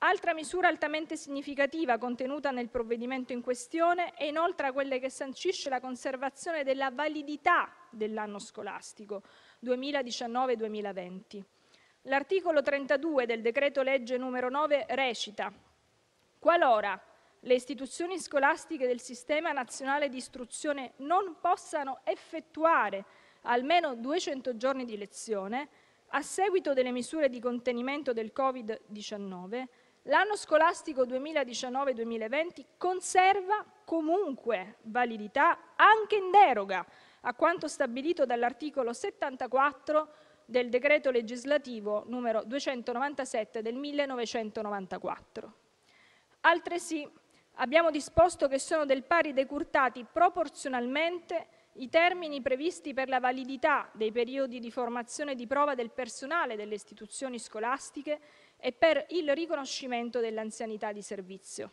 Altra misura altamente significativa contenuta nel provvedimento in questione è inoltre quella che sancisce la conservazione della validità dell'anno scolastico 2019-2020. L'articolo 32 del decreto-legge numero 9 recita: Qualora le istituzioni scolastiche del sistema nazionale di istruzione non possano effettuare almeno 200 giorni di lezione, a seguito delle misure di contenimento del Covid-19, l'anno scolastico 2019-2020 conserva comunque validità anche in deroga a quanto stabilito dall'articolo 74 del decreto legislativo numero 297 del 1994. Altresì abbiamo disposto che sono del pari decurtati proporzionalmente i termini previsti per la validità dei periodi di formazione di prova del personale delle istituzioni scolastiche e per il riconoscimento dell'anzianità di servizio.